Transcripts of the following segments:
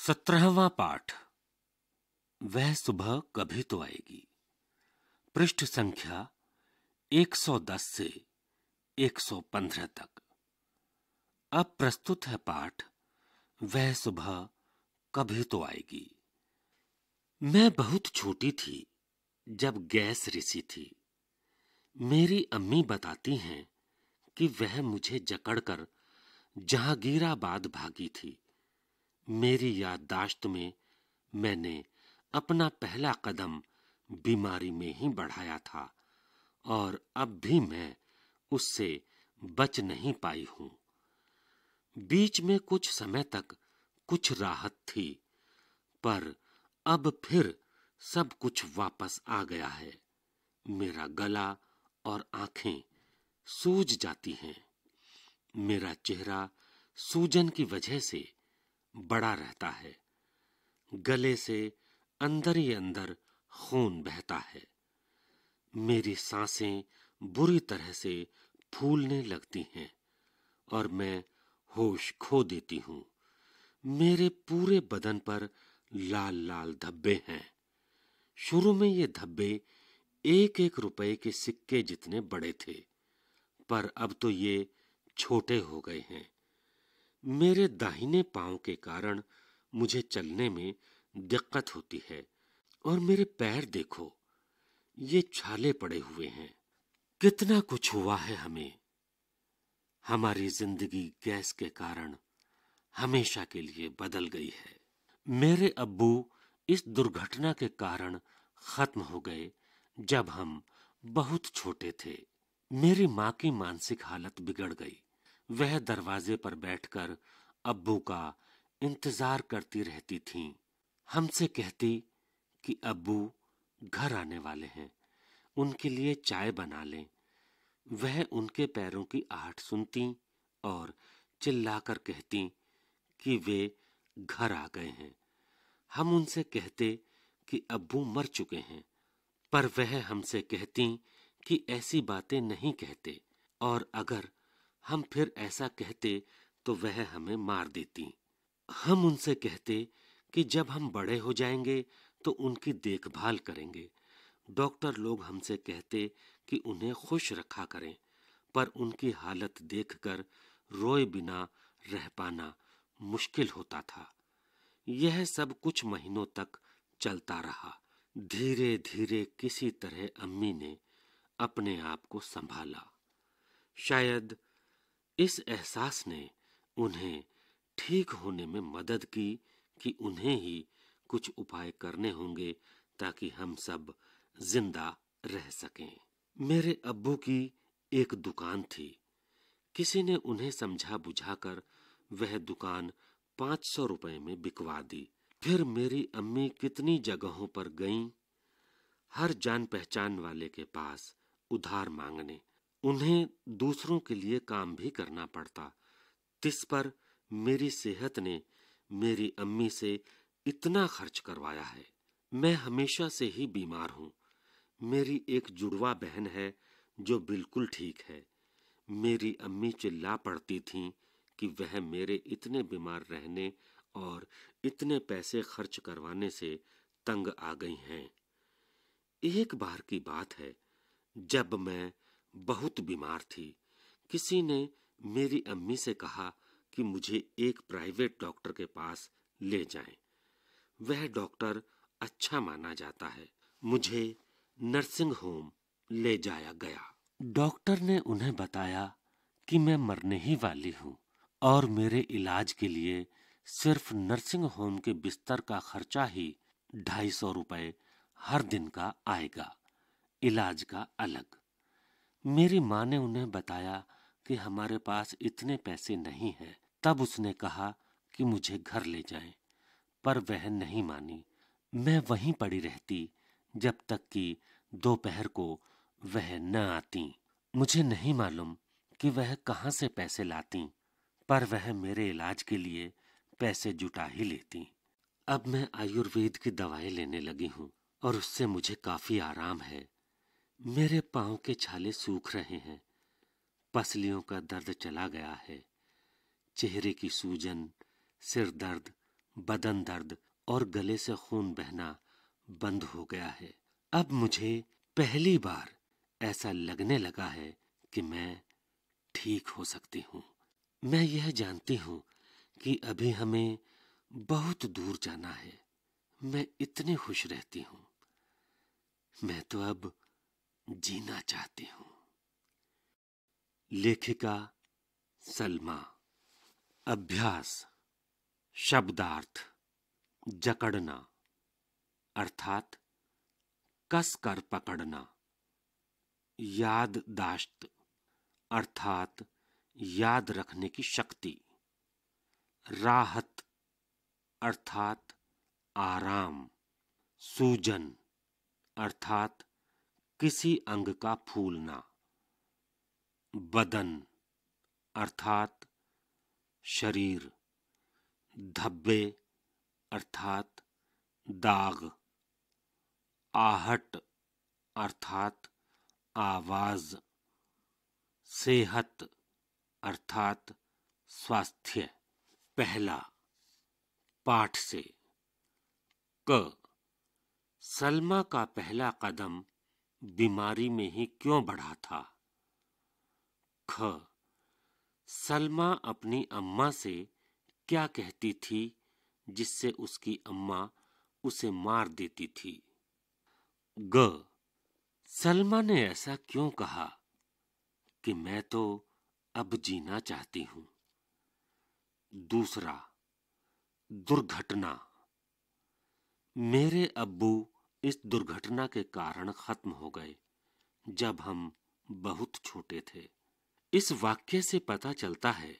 सत्रहवा पाठ वह सुबह कभी तो आएगी पृष्ठ संख्या 110 से 115 तक अब प्रस्तुत है पाठ वह सुबह कभी तो आएगी मैं बहुत छोटी थी जब गैस रिसी थी मेरी अम्मी बताती हैं कि वह मुझे जकड़कर जहांगीराबाद भागी थी मेरी याददाश्त में मैंने अपना पहला कदम बीमारी में ही बढ़ाया था और अब भी मैं उससे बच नहीं पाई हूं बीच में कुछ समय तक कुछ राहत थी पर अब फिर सब कुछ वापस आ गया है मेरा गला और आंखें सूज जाती हैं मेरा चेहरा सूजन की वजह से बड़ा रहता है गले से अंदर ही अंदर खून बहता है मेरी सांसें बुरी तरह से फूलने लगती हैं और मैं होश खो देती हूँ मेरे पूरे बदन पर लाल लाल धब्बे हैं शुरू में ये धब्बे एक एक रुपए के सिक्के जितने बड़े थे पर अब तो ये छोटे हो गए हैं मेरे दाहिने पांव के कारण मुझे चलने में दिक्कत होती है और मेरे पैर देखो ये छाले पड़े हुए हैं कितना कुछ हुआ है हमें हमारी जिंदगी गैस के कारण हमेशा के लिए बदल गई है मेरे अब्बू इस दुर्घटना के कारण खत्म हो गए जब हम बहुत छोटे थे मेरी माँ की मानसिक हालत बिगड़ गई वह दरवाजे पर बैठकर अब्बू का इंतजार करती रहती थीं। हमसे कहती कि अब्बू घर आने वाले हैं उनके लिए चाय बना लें वह उनके पैरों की आहट सुनती और चिल्लाकर कहती कि वे घर आ गए हैं हम उनसे कहते कि अब्बू मर चुके हैं पर वह हमसे कहती कि ऐसी बातें नहीं कहते और अगर हम फिर ऐसा कहते तो वह हमें मार देती हम उनसे कहते कि जब हम बड़े हो जाएंगे तो उनकी देखभाल करेंगे डॉक्टर लोग हमसे कहते कि उन्हें खुश रखा करें पर उनकी हालत देखकर रोए बिना रह पाना मुश्किल होता था यह सब कुछ महीनों तक चलता रहा धीरे धीरे किसी तरह अम्मी ने अपने आप को संभाला शायद इस एहसास ने उन्हें ठीक होने में मदद की कि उन्हें ही कुछ उपाय करने होंगे ताकि हम सब जिंदा रह सकें मेरे अब्बू की एक दुकान थी किसी ने उन्हें समझा बुझाकर वह दुकान पांच सौ रुपये में बिकवा दी फिर मेरी अम्मी कितनी जगहों पर गईं हर जान पहचान वाले के पास उधार मांगने उन्हें दूसरों के लिए काम भी करना पड़ता तिस पर मेरी सेहत ने मेरी अम्मी से इतना खर्च करवाया है मैं हमेशा से ही बीमार हूँ मेरी एक जुड़वा बहन है जो बिल्कुल ठीक है मेरी अम्मी चिल्ला पड़ती थी कि वह मेरे इतने बीमार रहने और इतने पैसे खर्च करवाने से तंग आ गई हैं एक बार की बात है जब मैं बहुत बीमार थी किसी ने मेरी अम्मी से कहा कि मुझे एक प्राइवेट डॉक्टर के पास ले जाएं। वह डॉक्टर अच्छा माना जाता है मुझे नर्सिंग होम ले जाया गया डॉक्टर ने उन्हें बताया कि मैं मरने ही वाली हूँ और मेरे इलाज के लिए सिर्फ नर्सिंग होम के बिस्तर का खर्चा ही ढाई सौ रुपये हर दिन का आएगा इलाज का अलग मेरी माँ ने उन्हें बताया कि हमारे पास इतने पैसे नहीं हैं तब उसने कहा कि मुझे घर ले जाएं, पर वह नहीं मानी मैं वहीं पड़ी रहती जब तक कि दोपहर को वह न आती मुझे नहीं मालूम कि वह कहाँ से पैसे लाती पर वह मेरे इलाज के लिए पैसे जुटा ही लेती अब मैं आयुर्वेद की दवाएं लेने लगी हूँ और उससे मुझे काफी आराम है मेरे पांव के छाले सूख रहे हैं पसलियों का दर्द चला गया है चेहरे की सूजन सिर दर्द बदन दर्द और गले से खून बहना बंद हो गया है अब मुझे पहली बार ऐसा लगने लगा है कि मैं ठीक हो सकती हूँ मैं यह जानती हूँ कि अभी हमें बहुत दूर जाना है मैं इतनी खुश रहती हूँ मैं तो अब जीना चाहती हूं लेखिका सलमा अभ्यास शब्दार्थ जकड़ना अर्थात कस कर पकड़ना याददाश्त अर्थात याद रखने की शक्ति राहत अर्थात आराम सूजन अर्थात किसी अंग का फूलना बदन अर्थात शरीर धब्बे अर्थात दाग आहट अर्थात आवाज सेहत अर्थात स्वास्थ्य पहला पाठ से क सलमा का पहला कदम बीमारी में ही क्यों बढ़ा था ख सलमा अपनी अम्मा से क्या कहती थी जिससे उसकी अम्मा उसे मार देती थी ग सलमा ने ऐसा क्यों कहा कि मैं तो अब जीना चाहती हूं दूसरा दुर्घटना मेरे अब्बू इस दुर्घटना के कारण खत्म हो गए जब हम बहुत छोटे थे इस वाक्य से पता चलता है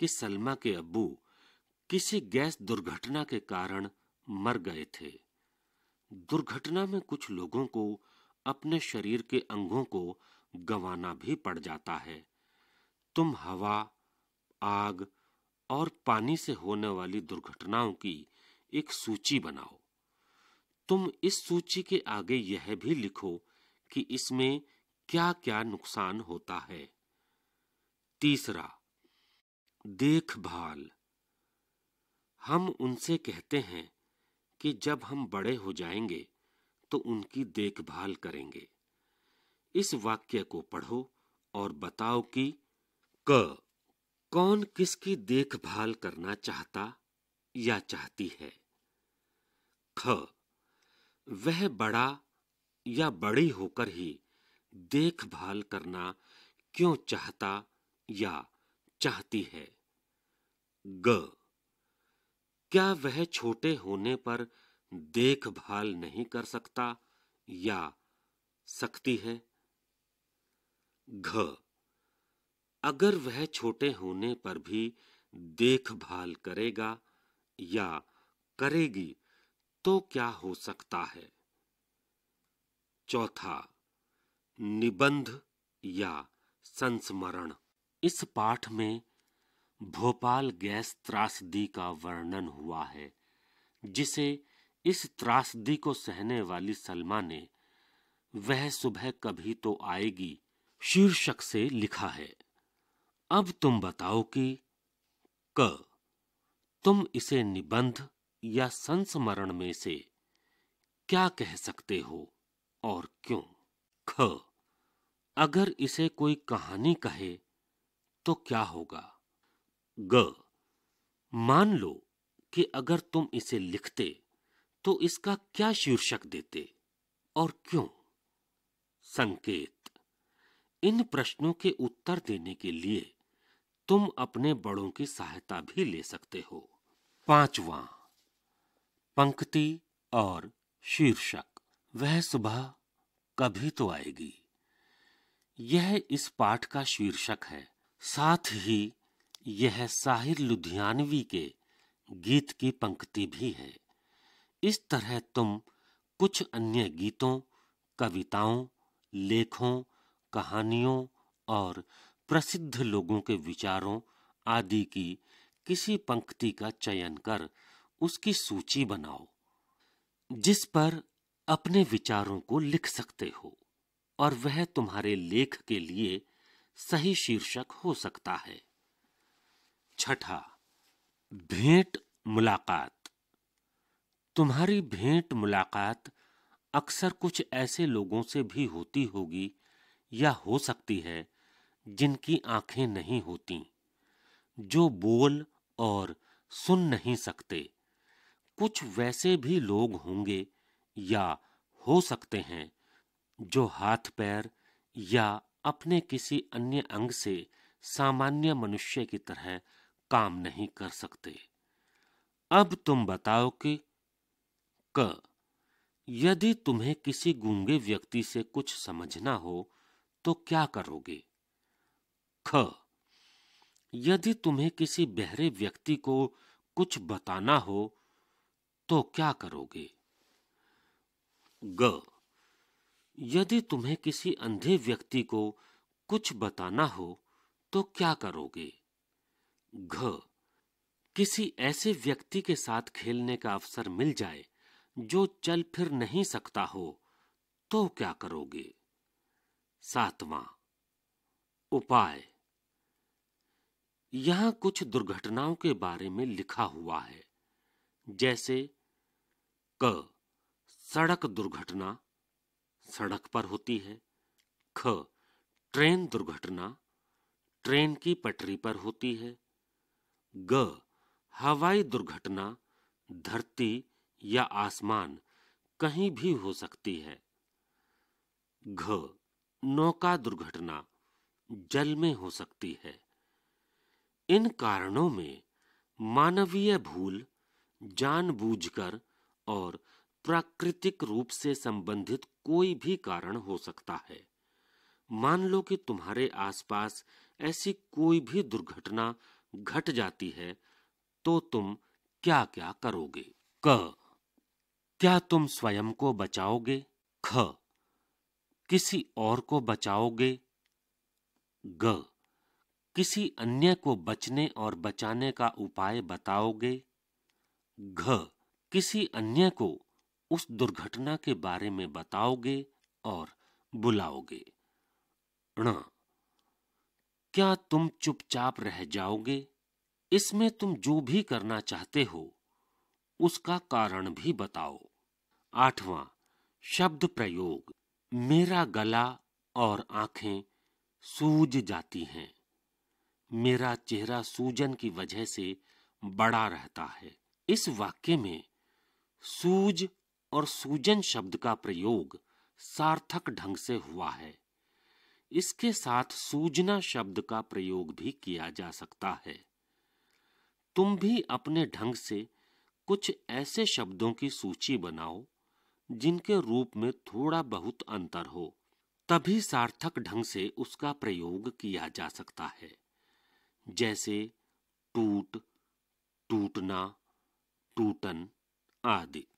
कि सलमा के अब्बू किसी गैस दुर्घटना के कारण मर गए थे दुर्घटना में कुछ लोगों को अपने शरीर के अंगों को गंवाना भी पड़ जाता है तुम हवा आग और पानी से होने वाली दुर्घटनाओं की एक सूची बनाओ तुम इस सूची के आगे यह भी लिखो कि इसमें क्या क्या नुकसान होता है तीसरा देखभाल हम उनसे कहते हैं कि जब हम बड़े हो जाएंगे तो उनकी देखभाल करेंगे इस वाक्य को पढ़ो और बताओ कि क कौन किसकी देखभाल करना चाहता या चाहती है ख वह बड़ा या बड़ी होकर ही देखभाल करना क्यों चाहता या चाहती है ग क्या वह छोटे होने पर देखभाल नहीं कर सकता या सकती है घ अगर वह छोटे होने पर भी देखभाल करेगा या करेगी तो क्या हो सकता है चौथा निबंध या संस्मरण इस पाठ में भोपाल गैस त्रासदी का वर्णन हुआ है जिसे इस त्रासदी को सहने वाली सलमा ने वह सुबह कभी तो आएगी शीर्षक से लिखा है अब तुम बताओ कि क तुम इसे निबंध या संस्मरण में से क्या कह सकते हो और क्यों ख अगर इसे कोई कहानी कहे तो क्या होगा ग मान लो कि अगर तुम इसे लिखते तो इसका क्या शीर्षक देते और क्यों संकेत इन प्रश्नों के उत्तर देने के लिए तुम अपने बड़ों की सहायता भी ले सकते हो पांचवा पंक्ति और शीर्षक वह सुबह कभी तो आएगी यह इस पाठ का शीर्षक है साथ ही यह साहिर लुधियानवी के गीत की पंक्ति भी है इस तरह तुम कुछ अन्य गीतों कविताओं लेखों कहानियों और प्रसिद्ध लोगों के विचारों आदि की किसी पंक्ति का चयन कर उसकी सूची बनाओ जिस पर अपने विचारों को लिख सकते हो और वह तुम्हारे लेख के लिए सही शीर्षक हो सकता है छठा भेंट मुलाकात तुम्हारी भेंट मुलाकात अक्सर कुछ ऐसे लोगों से भी होती होगी या हो सकती है जिनकी आंखें नहीं होती जो बोल और सुन नहीं सकते कुछ वैसे भी लोग होंगे या हो सकते हैं जो हाथ पैर या अपने किसी अन्य अंग से सामान्य मनुष्य की तरह काम नहीं कर सकते अब तुम बताओ कि क यदि तुम्हें किसी गूंगे व्यक्ति से कुछ समझना हो तो क्या करोगे ख यदि तुम्हें किसी बहरे व्यक्ति को कुछ बताना हो तो क्या करोगे ग यदि तुम्हें किसी अंधे व्यक्ति को कुछ बताना हो तो क्या करोगे घ किसी ऐसे व्यक्ति के साथ खेलने का अवसर मिल जाए जो चल फिर नहीं सकता हो तो क्या करोगे सातवां उपाय यहां कुछ दुर्घटनाओं के बारे में लिखा हुआ है जैसे क सड़क दुर्घटना सड़क पर होती है ख ट्रेन दुर्घटना ट्रेन की पटरी पर होती है ग हवाई दुर्घटना धरती या आसमान कहीं भी हो सकती है घ नौका दुर्घटना जल में हो सकती है इन कारणों में मानवीय भूल जानबूझकर और प्राकृतिक रूप से संबंधित कोई भी कारण हो सकता है मान लो कि तुम्हारे आसपास ऐसी कोई भी दुर्घटना घट जाती है तो तुम क्या क्या करोगे क क्या तुम स्वयं को बचाओगे ख किसी और को बचाओगे ग किसी अन्य को बचने और बचाने का उपाय बताओगे घ किसी अन्य को उस दुर्घटना के बारे में बताओगे और बुलाओगे ण क्या तुम चुपचाप रह जाओगे इसमें तुम जो भी करना चाहते हो उसका कारण भी बताओ आठवां शब्द प्रयोग मेरा गला और आंखें सूज जाती हैं मेरा चेहरा सूजन की वजह से बड़ा रहता है इस वाक्य में सूज और सूजन शब्द का प्रयोग सार्थक ढंग से हुआ है इसके साथ सूजना शब्द का प्रयोग भी किया जा सकता है तुम भी अपने ढंग से कुछ ऐसे शब्दों की सूची बनाओ जिनके रूप में थोड़ा बहुत अंतर हो तभी सार्थक ढंग से उसका प्रयोग किया जा सकता है जैसे टूट टूटना टूटन Adi.